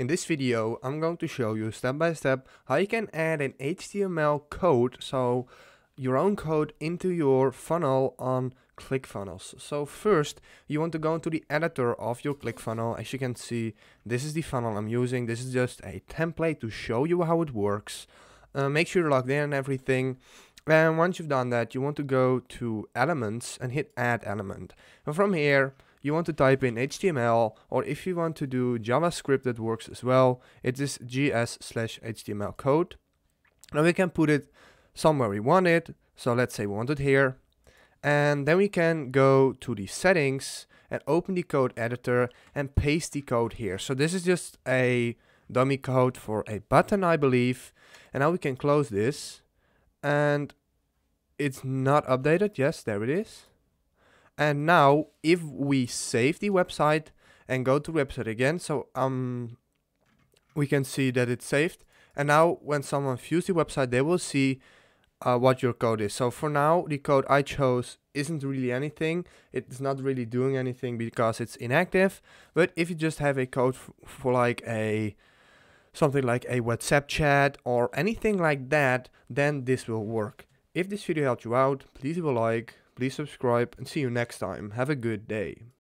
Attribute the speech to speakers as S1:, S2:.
S1: In this video I'm going to show you step by step how you can add an HTML code, so your own code into your funnel on ClickFunnels. So first you want to go into the editor of your ClickFunnel. As you can see this is the funnel I'm using, this is just a template to show you how it works. Uh, make sure you're logged in and everything. And once you've done that, you want to go to Elements and hit Add Element. And from here, you want to type in HTML or if you want to do JavaScript that works as well, it is GS slash HTML code. Now we can put it somewhere we want it. So let's say we want it here. And then we can go to the settings and open the code editor and paste the code here. So this is just a dummy code for a button, I believe. And now we can close this and it's not updated. Yes, there it is. And now if we save the website and go to website again, so um, we can see that it's saved. And now when someone views the website, they will see uh, what your code is. So for now, the code I chose isn't really anything. It's not really doing anything because it's inactive. But if you just have a code for like a something like a WhatsApp chat or anything like that, then this will work. If this video helped you out, please leave a like, please subscribe and see you next time. Have a good day.